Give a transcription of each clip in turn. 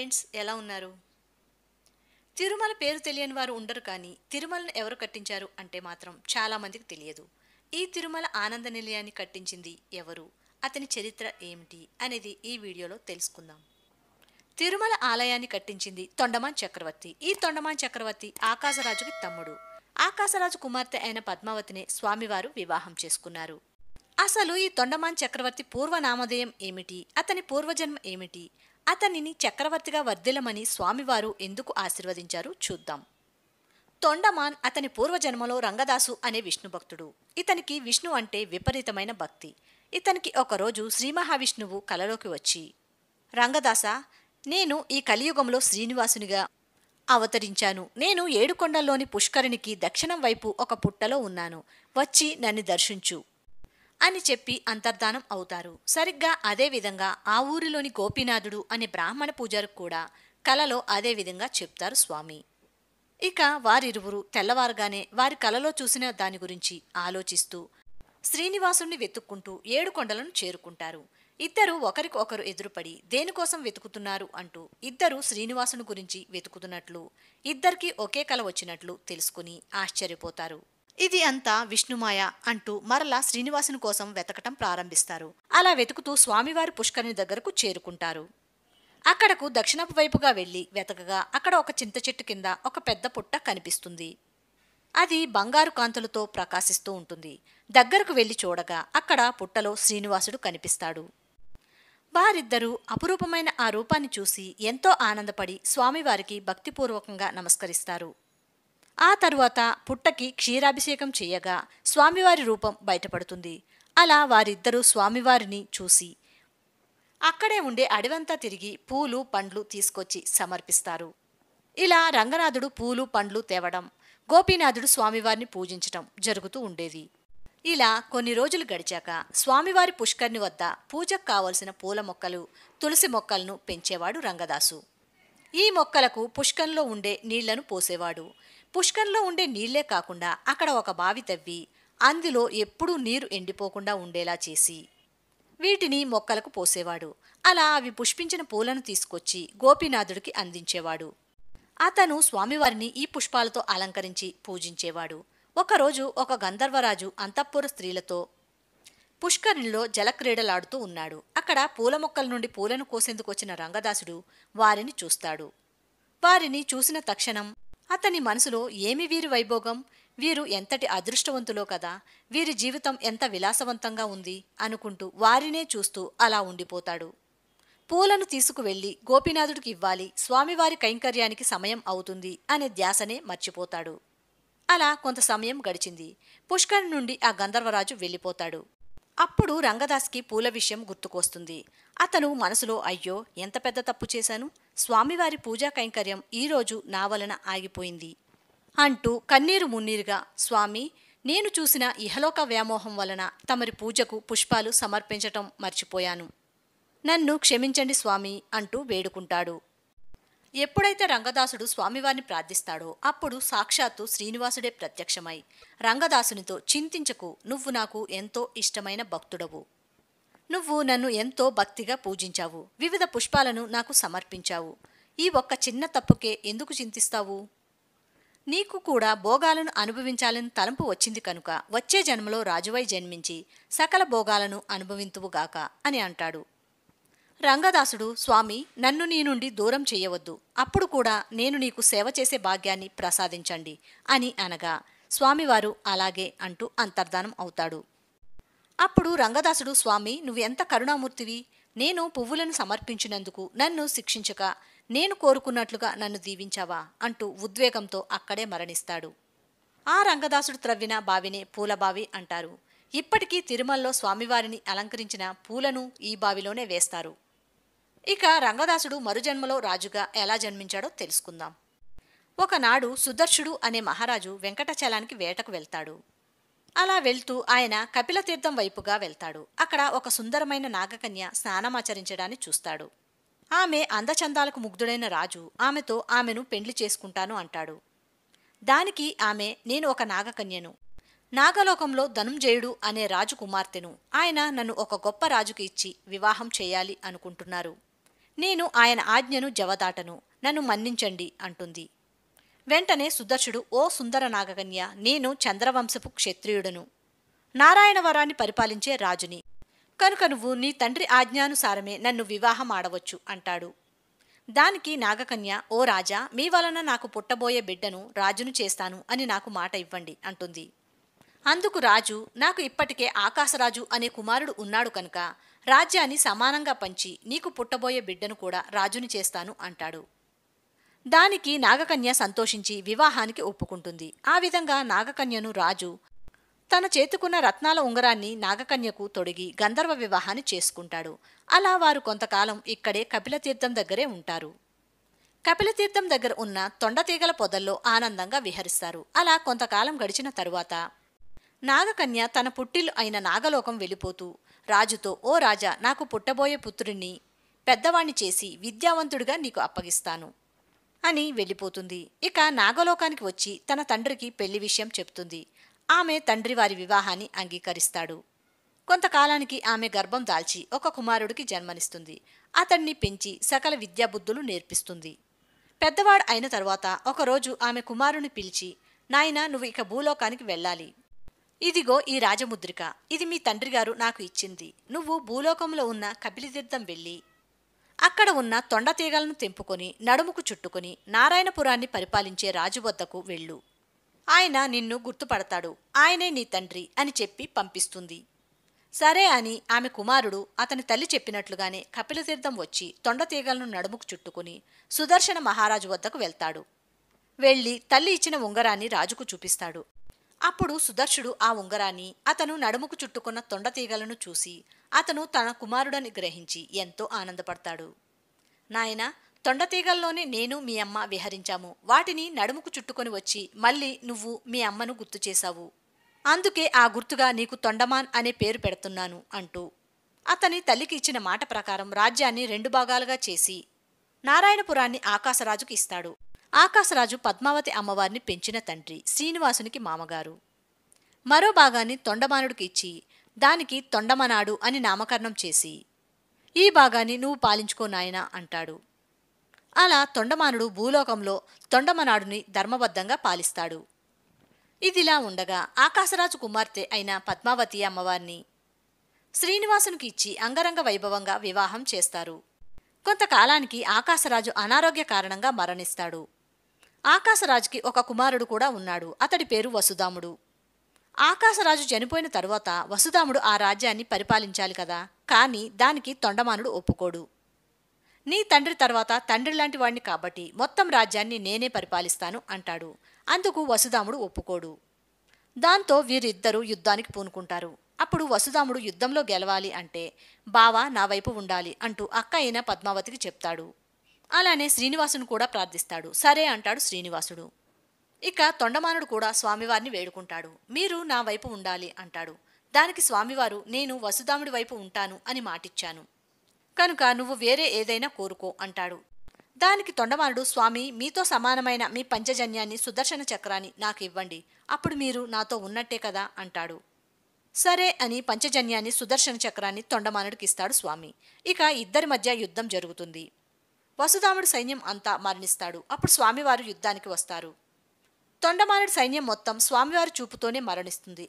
friends ఎలా ఉన్నారు తిరుమల పేరు తెలియని వారు ఉండరు కానీ తిరుమలను ఎవరు కట్టించారు అంటే మాత్రం చాలామందికి తెలియదు ఈ తిరుమల ఆనంద నిలయాన్ని కట్టించింది ఎవరు అతని చరిత్ర ఏమిటి అనేది ఈ వీడియోలో తెలుసుకుందాం తిరుమల ఆలయాన్ని కట్టించింది తొండమాన్ చక్రవర్తి ఈ తొండమాన్ చక్రవర్తి ఆకాశరాజుకి తమ్ముడు ఆకాశరాజు కుమార్తె అయిన పద్మావతిని స్వామివారు వివాహం చేసుకున్నారు అసలు ఈ తొండమాన్ చక్రవర్తి పూర్వనామధేయం ఏమిటి అతని పూర్వజన్మ ఏమిటి అతనిని చక్రవర్తిగా వర్ధిలమని స్వామివారు ఎందుకు ఆశీర్వదించారు చూద్దాం తొండమాన్ అతని పూర్వజన్మలో రంగదాసు అనే విష్ణు భక్తుడు ఇతనికి విష్ణు అంటే విపరీతమైన భక్తి ఇతనికి ఒకరోజు శ్రీ మహావిష్ణువు కలలోకి వచ్చి రంగదాస నేను ఈ కలియుగంలో శ్రీనివాసునిగా అవతరించాను నేను ఏడుకొండల్లోని పుష్కరునికి దక్షిణం వైపు ఒక పుట్టలో ఉన్నాను వచ్చి నన్ను దర్శించు అని చెప్పి అంతర్ధానం అవుతారు సరిగ్గా అదేవిధంగా ఆ ఊరిలోని గోపీనాథుడు అనే బ్రాహ్మణ పూజారు కూడా కలలో అదేవిధంగా చెప్తారు స్వామి ఇక వారిరువురు తెల్లవారుగానే వారి కలలో చూసిన దాని గురించి ఆలోచిస్తూ శ్రీనివాసుణ్ణి వెతుక్కుంటూ ఏడు కొండలను చేరుకుంటారు ఇద్దరు ఒకరికొకరు ఎదురుపడి దేనికోసం వెతుకుతున్నారు అంటూ ఇద్దరు శ్రీనివాసుని గురించి వెతుకుతున్నట్లు ఇద్దరికీ ఒకే కల వచ్చినట్లు తెలుసుకుని ఆశ్చర్యపోతారు ఇది అంతా విష్ణుమాయ అంటూ మరలా శ్రీనివాసుని కోసం వెతకటం ప్రారంభిస్తారు అలా వెతుకుతూ స్వామివారి పుష్కరిని దగ్గరకు చేరుకుంటారు అక్కడకు దక్షిణపు వైపుగా వెళ్ళి వెతకగా అక్కడ ఒక చింత చెట్టు కింద ఒక పెద్ద పుట్ట కనిపిస్తుంది అది బంగారు కాంతులతో ప్రకాశిస్తూ ఉంటుంది దగ్గరకు వెళ్ళి చూడగా అక్కడ పుట్టలో శ్రీనివాసుడు కనిపిస్తాడు వారిద్దరూ అపురూపమైన ఆ రూపాన్ని చూసి ఎంతో ఆనందపడి స్వామివారికి భక్తిపూర్వకంగా నమస్కరిస్తారు ఆ తర్వాత పుట్టకి క్షీరాభిషేకం చేయగా స్వామివారి రూపం బయటపడుతుంది అలా వారిద్దరూ స్వామివారిని చూసి అక్కడే ఉండే అడవంతా తిరిగి పూలు పండ్లు తీసుకొచ్చి సమర్పిస్తారు ఇలా రంగనాథుడు పూలు పండ్లు తేవడం గోపీనాథుడు స్వామివారిని పూజించటం జరుగుతూ ఉండేది ఇలా కొన్ని రోజులు గడిచాక స్వామివారి పుష్కర్ని వద్ద పూజకు కావలసిన పూల మొక్కలు తులసి మొక్కలను పెంచేవాడు రంగదాసు ఈ మొక్కలకు పుష్కర్లో ఉండే నీళ్లను పోసేవాడు పుష్కర్లో ఉండే నీళ్లే కాకుండా అక్కడ ఒక బావి తవ్వి అందులో ఎప్పుడూ నీరు ఎండిపోకుండా ఉండేలా చేసి వీటిని మొక్కలకు పోసేవాడు అలా అవి పుష్పించిన పూలను తీసుకొచ్చి గోపీనాథుడికి అందించేవాడు అతను స్వామివారిని ఈ పుష్పాలతో అలంకరించి పూజించేవాడు ఒకరోజు ఒక గంధర్వరాజు అంతఃపుర స్త్రీలతో పుష్కరిణిలో జలక్రీడలాడుతూ ఉన్నాడు అక్కడ పూల మొక్కల నుండి పూలను కోసేందుకు వచ్చిన రంగదాసుడు వారిని చూస్తాడు వారిని చూసిన తక్షణం అతని మనసులో ఏమి వీరి వైభోగం వీరు ఎంతటి అదృష్టవంతులో కదా వీరి జీవితం ఎంత విలాసవంతంగా ఉంది అనుకుంటూ వారినే చూస్తూ అలా ఉండిపోతాడు పూలను తీసుకువెళ్లి గోపీనాథుడికి ఇవ్వాలి స్వామివారి కైంకర్యానికి సమయం అవుతుంది అనే ధ్యాసనే మర్చిపోతాడు అలా కొంత సమయం గడిచింది పుష్కర్ నుండి ఆ గంధర్వరాజు వెళ్ళిపోతాడు అప్పుడు రంగదాస్కి పూల విషయం గుర్తుకొస్తుంది అతను మనసులో అయ్యో ఎంత పెద్ద తప్పు చేశాను స్వామివారి పూజా కైంకర్యం ఈరోజు నా వలన ఆగిపోయింది అంటూ కన్నీరు మున్నీరుగా స్వామి నేను చూసిన ఇహలోక వ్యామోహం వలన తమరి పూజకు పుష్పాలు సమర్పించటం మర్చిపోయాను నన్ను క్షమించండి స్వామి అంటూ వేడుకుంటాడు ఎప్పుడైతే రంగదాసుడు స్వామివారిని ప్రార్థిస్తాడో అప్పుడు సాక్షాత్తు శ్రీనివాసుడే ప్రత్యక్షమై రంగదాసునితో చింతించకు నువ్వు నాకు ఎంతో ఇష్టమైన భక్తుడవు నువ్వు నన్ను ఎంతో భక్తిగా పూజించావు వివిధ పుష్పాలను నాకు సమర్పించావు ఈ ఒక్క చిన్న తప్పుకే ఎందుకు చింతిస్తావు నీకు కూడా భోగాలను అనుభవించాలని తలంపు వచ్చింది కనుక వచ్చే జన్మలో రాజువై జన్మించి సకల భోగాలను అనుభవింతువుగాక అని అంటాడు రంగదాసుడు స్వామి నన్ను నీ నుండి దూరం చేయవద్దు అప్పుడు కూడా నేను నీకు సేవ చేసే భాగ్యాన్ని ప్రసాదించండి అని అనగా స్వామివారు అలాగే అంటూ అంతర్ధానం అవుతాడు అప్పుడు రంగదాసుడు స్వామి నువ్వెంత కరుణామూర్తివి నేను పువ్వులను సమర్పించినందుకు నన్ను శిక్షించక నేను కోరుకున్నట్లుగా నన్ను దీవించావా అంటూ ఉద్వేగంతో అక్కడే మరణిస్తాడు ఆ రంగదాసుడు త్రవ్విన బావినే పూలబావి అంటారు ఇప్పటికీ తిరుమలలో స్వామివారిని అలంకరించిన పూలను ఈ బావిలోనే వేస్తారు ఇక రంగదాసుడు మరుజన్మలో రాజుగా ఎలా జన్మించాడో తెలుసుకుందాం ఒకనాడు సుదర్శుడు అనే మహారాజు వెంకటచలానికి వేటకు వెళ్తాడు అలా వెళ్తూ ఆయన కపిలతీర్థం వైపుగా వెళ్తాడు అక్కడ ఒక సుందరమైన నాగకన్య స్నానమాచరించడాన్ని చూస్తాడు ఆమె అందచందాలకు ముగ్ధుడైన రాజు ఆమెతో ఆమెను పెండ్లి చేసుకుంటాను అంటాడు దానికి ఆమె నేను ఒక నాగకన్యను నాగలోకంలో ధనుంజయుడు అనే రాజు కుమార్తెను ఆయన నన్ను ఒక గొప్ప రాజుకి ఇచ్చి వివాహం చేయాలి అనుకుంటున్నారు నేను ఆయన ఆజ్ఞను జవదాటను నన్ను మన్నించండి అంటుంది వెంటనే సుదర్శుడు ఓ సుందర నాగకన్య నేను చంద్రవంశపు క్షత్రియుడను నారాయణవరాన్ని పరిపాలించే రాజుని కనుక నువ్వు నీ తండ్రి ఆజ్ఞానుసారమే నన్ను వివాహం ఆడవచ్చు అంటాడు దానికి నాగకన్య ఓ రాజా మీ వలన నాకు పుట్టబోయే బిడ్డను రాజును చేస్తాను అని నాకు మాట ఇవ్వండి అంటుంది అందుకు రాజు నాకు ఇప్పటికే ఆకాశరాజు అనే కుమారుడు ఉన్నాడు కనుక రాజ్యాన్ని సమానంగా పంచి నీకు పుట్టబోయే బిడ్డను కూడా రాజుని చేస్తాను అంటాడు దానికి నాగకన్య సంతోషించి వివాహానికి ఒప్పుకుంటుంది ఆ విధంగా నాగకన్యను రాజు తన చేతుకున్న రత్నాల ఉంగరాన్ని నాగకన్యకు తొడిగి గంధర్వ వివాహాన్ని చేసుకుంటాడు అలా వారు కొంతకాలం ఇక్కడే కపిలతీర్థం దగ్గరే ఉంటారు కపిలతీర్థం దగ్గర ఉన్న తొండతీగల పొదల్లో ఆనందంగా విహరిస్తారు అలా కొంతకాలం గడిచిన తరువాత నాగకన్య తన పుట్టిల్లు అయిన నాగలోకం వెళ్ళిపోతూ రాజుతో ఓ రాజా నాకు పుట్టబోయే పుత్రుణ్ణి పెద్దవాణ్ణి చేసి విద్యావంతుడిగా నీకు అప్పగిస్తాను అని వెళ్ళిపోతుంది ఇక నాగలోకానికి వచ్చి తన తండ్రికి పెళ్లి విషయం చెప్తుంది ఆమె తండ్రి వారి వివాహాన్ని అంగీకరిస్తాడు కొంతకాలానికి ఆమె గర్భం దాల్చి ఒక కుమారుడికి జన్మనిస్తుంది అతన్ని పెంచి సకల విద్యాబుద్ధులు నేర్పిస్తుంది పెద్దవాడు అయిన తరువాత ఒకరోజు ఆమె కుమారుని పిలిచి నాయన నువ్వు ఇక భూలోకానికి వెళ్ళాలి ఇదిగో ఈ రాజముద్రిక ఇది మీ తండ్రి గారు నాకు ఇచ్చింది నువ్వు భూలోకంలో ఉన్న కపిలతీర్థం వెళ్ళి అక్కడ ఉన్న తొండతీగలను తెంపుకొని నడుముకు చుట్టుకొని నారాయణపురాన్ని పరిపాలించే రాజు వద్దకు వెళ్ళు ఆయన నిన్ను గుర్తుపడతాడు ఆయనే నీ తండ్రి అని చెప్పి పంపిస్తుంది సరే అని ఆమె కుమారుడు అతని తల్లి చెప్పినట్లుగానే కపిలతీర్థం వచ్చి తొండతీగలను నడుముకు చుట్టుకుని సుదర్శన మహారాజు వద్దకు వెళ్తాడు వెళ్ళి తల్లి ఇచ్చిన ఉంగరాన్ని రాజుకు చూపిస్తాడు అప్పుడు సుదర్శుడు ఆ ఉంగరాన్ని అతను నడుముకు చుట్టుకున్న తొండతీగలను చూసి అతను తన కుమారుడని గ్రహించి ఎంతో ఆనందపడతాడు నాయన తొండతీగల్లోనే నేను మీ అమ్మ విహరించాము వాటిని నడుముకు చుట్టుకొని వచ్చి మళ్ళీ నువ్వు మీ అమ్మను గుర్తు చేశావు అందుకే ఆ గుర్తుగా నీకు తొండమాన్ అనే పేరు పెడుతున్నాను అంటూ అతని తల్లికి ఇచ్చిన మాట ప్రకారం రాజ్యాన్ని రెండు భాగాలుగా చేసి నారాయణపురాన్ని ఆకాశరాజుకి ఇస్తాడు ఆకాశరాజు పద్మావతి అమ్మవారిని పెంచిన తండ్రి శ్రీనివాసునికి మామగారు మరో భాగాన్ని తొండమానుడికి ఇచ్చి దానికి తొండమనాడు అని నామకరణం చేసి ఈ భాగాన్ని నువ్వు పాలించుకో నాయన అంటాడు అలా తొండమానుడు భూలోకంలో తొండమనాడుని ధర్మబద్ధంగా పాలిస్తాడు ఇదిలా ఉండగా ఆకాశరాజు కుమార్తె అయిన పద్మావతి అమ్మవారిని శ్రీనివాసునికి ఇచ్చి అంగరంగ వైభవంగా వివాహం చేస్తారు కొంతకాలానికి ఆకాశరాజు అనారోగ్య కారణంగా మరణిస్తాడు ఆకాశరాజుకి ఒక కుమారుడు కూడా ఉన్నాడు అతడి పేరు వసుధాముడు ఆకాశరాజు చనిపోయిన తరువాత వసుధాముడు ఆ రాజ్యాన్ని పరిపాలించాలి కదా కానీ దానికి తొండమానుడు ఒప్పుకోడు నీ తండ్రి తర్వాత తండ్రి లాంటి వాడిని కాబట్టి మొత్తం రాజ్యాన్ని నేనే పరిపాలిస్తాను అంటాడు అందుకు వసుధాముడు ఒప్పుకోడు దాంతో వీరిద్దరూ యుద్ధానికి పూనుకుంటారు అప్పుడు వసుధాముడు యుద్ధంలో గెలవాలి అంటే బావా నా వైపు ఉండాలి అంటూ అక్క అయిన పద్మావతికి చెప్తాడు అలానే శ్రీనివాసును కూడా ప్రార్థిస్తాడు సరే అంటాడు శ్రీనివాసుడు ఇక తొండమానుడు కూడా స్వామివారిని వేడుకుంటాడు మీరు నా వైపు ఉండాలి అంటాడు దానికి స్వామివారు నేను వసుదాముడి వైపు ఉంటాను అని మాటిచ్చాను కనుక నువ్వు వేరే ఏదైనా కోరుకో అంటాడు దానికి తొండమానుడు స్వామి మీతో సమానమైన మీ పంచజన్యాన్ని సుదర్శన చక్రాన్ని నాకు ఇవ్వండి అప్పుడు మీరు నాతో ఉన్నట్టే కదా అంటాడు సరే అని పంచజన్యాన్ని సుదర్శన చక్రాన్ని తొండమానుడికిస్తాడు స్వామి ఇక ఇద్దరి మధ్య యుద్ధం జరుగుతుంది వసుదాముడి సైన్యం అంతా మరణిస్తాడు అప్పుడు స్వామివారు యుద్ధానికి వస్తారు తొండమానుడి సైన్యం మొత్తం స్వామివారి చూపుతోనే మరణిస్తుంది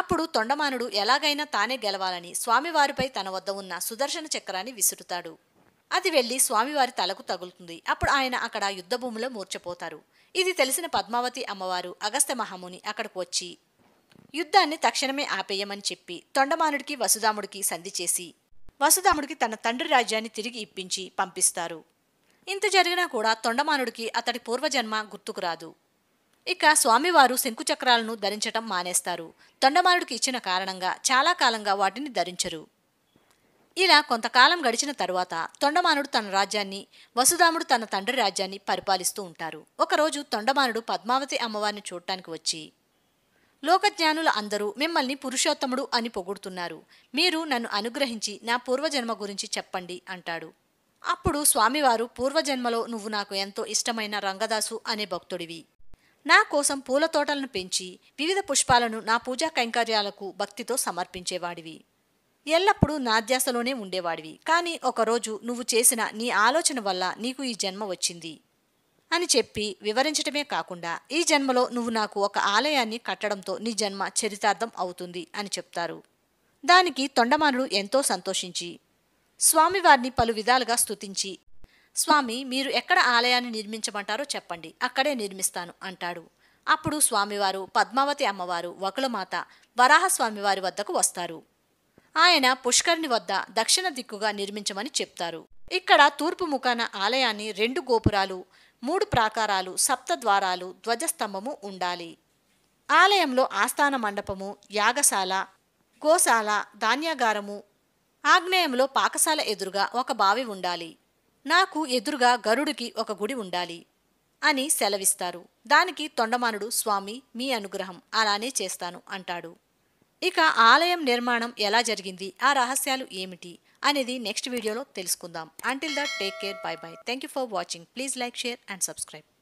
అప్పుడు తొండమానుడు ఎలాగైనా తానే గెలవాలని స్వామివారిపై తన వద్ద ఉన్న సుదర్శన చక్రాన్ని విసురుతాడు అది వెళ్లి స్వామివారి తలకు తగులుతుంది అప్పుడు ఆయన అక్కడ యుద్ధభూమిలో మూర్చపోతారు ఇది తెలిసిన పద్మావతి అమ్మవారు అగస్త్య మహాముని అక్కడికి వచ్చి యుద్ధాన్ని తక్షణమే ఆపేయమని చెప్పి తొండమానుడికి వసుదాముడికి సంధి చేసి వసుదాముడికి తన తండ్రి రాజ్యాన్ని తిరిగి ఇప్పించి పంపిస్తారు ఇంత జరిగినా కూడా తొండమానుడికి అతడి పూర్వజన్మ గుర్తుకురాదు ఇక స్వామివారు శంకుచక్రాలను ధరించటం మానేస్తారు తొండమానుడికి ఇచ్చిన కారణంగా చాలా కాలంగా వాటిని ధరించరు ఇలా కొంతకాలం గడిచిన తరువాత తొండమానుడు తన రాజ్యాన్ని వసుధాముడు తన తండ్రి రాజ్యాన్ని పరిపాలిస్తూ ఉంటారు ఒకరోజు తొండమానుడు పద్మావతి అమ్మవారిని చూడటానికి వచ్చి లోకజ్ఞానులు అందరూ మిమ్మల్ని పురుషోత్తముడు అని పొగుడుతున్నారు మీరు నన్ను అనుగ్రహించి నా పూర్వజన్మ గురించి చెప్పండి అంటాడు అప్పుడు స్వామివారు పూర్వజన్మలో నువ్వు నాకు ఎంతో ఇష్టమైన రంగదాసు అనే భక్తుడివి నా కోసం పూల తోటలను పెంచి వివిధ పుష్పాలను నా పూజా కైంకర్యాలకు భక్తితో సమర్పించేవాడివి ఎల్లప్పుడూ ధ్యాసలోనే ఉండేవాడివి కానీ ఒకరోజు నువ్వు చేసిన నీ ఆలోచన వల్ల నీకు ఈ జన్మ వచ్చింది అని చెప్పి వివరించటమే కాకుండా ఈ జన్మలో నువ్వు నాకు ఒక ఆలయాన్ని కట్టడంతో నీ జన్మ చరితార్థం అవుతుంది అని చెప్తారు దానికి తొండమానుడు ఎంతో సంతోషించి స్వామివారిని పలు విధాలుగా స్తుతించి స్వామి మీరు ఎక్కడ ఆలయాన్ని నిర్మించమంటారో చెప్పండి అక్కడే నిర్మిస్తాను అంటాడు అప్పుడు స్వామివారు పద్మావతి అమ్మవారు వకులమాత వరాహస్వామివారి వద్దకు వస్తారు ఆయన పుష్కరిని వద్ద దక్షిణ దిక్కుగా నిర్మించమని చెప్తారు ఇక్కడ తూర్పు ముఖాన ఆలయాన్ని రెండు గోపురాలు మూడు ప్రాకారాలు సప్తద్వారాలు ధ్వజస్తంభము ఉండాలి ఆలయంలో ఆస్థాన మండపము యాగశాల గోశాల ధాన్యాగారము ఆగ్నేయంలో పాకశాల ఎదురుగా ఒక బావి ఉండాలి నాకు ఎదురుగా గరుడికి ఒక గుడి ఉండాలి అని సెలవిస్తారు దానికి తొండమానుడు స్వామి మీ అనుగ్రహం అలానే చేస్తాను అంటాడు ఇక ఆలయం నిర్మాణం ఎలా జరిగింది ఆ రహస్యాలు ఏమిటి అనేది నెక్స్ట్ వీడియోలో తెలుసుకుందాం until that take care bye bye thank you for watching please like share and subscribe